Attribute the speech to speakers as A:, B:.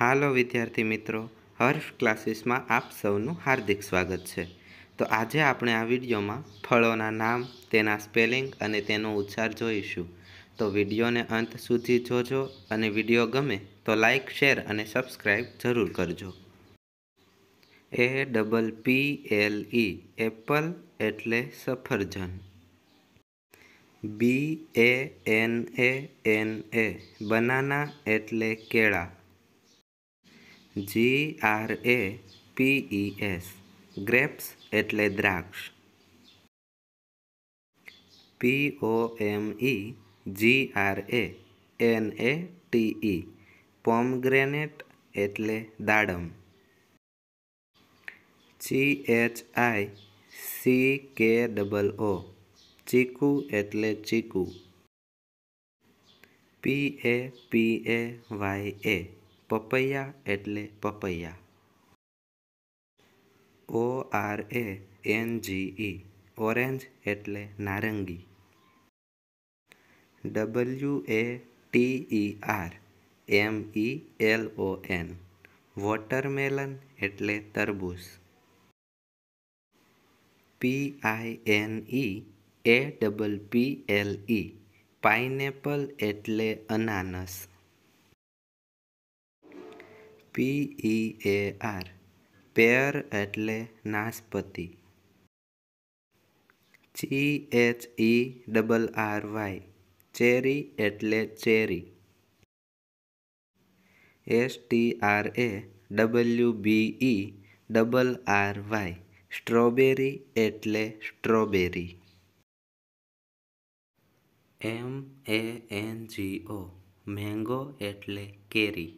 A: હાલો વિદ્યાર્થી મિત્રો હર્ફ ક્લાસીસમાં આપ સૌનું હાર્દિક સ્વાગત છે તો આજે આપણે આ વિડીયોમાં ફળોના નામ તેના સ્પેલિંગ અને તેનો ઉચ્ચાર જોઈશું તો વિડીયોને અંત સુધી જોજો અને વિડીયો ગમે તો લાઇક શેર અને સબસ્ક્રાઈબ જરૂર કરજો A double P L E apple એટલે સફરજન B A N A N A banana એટલે કેળા G R A P E S grapes એટલે દ્રાક્ષ P O M E G R A N A T E pomegranate એટલે દાડમ C H I C K double O chikoo એટલે ચીકુ પી એ પી એ Y A papaya એટલે પપૈયા O R A N G E orange એટલે નારંગી W A T E R M E L O N watermelon એટલે તરબૂચ P I N E A double P L E pineapple એટલે અનાનસ પી ઈ એ R પેર એટલે નાસપતિ C H E e double R Y cherry એટલે cherry S T R A W B E double R Y strawberry એટલે strawberry M A N G O mango એટલે કેરી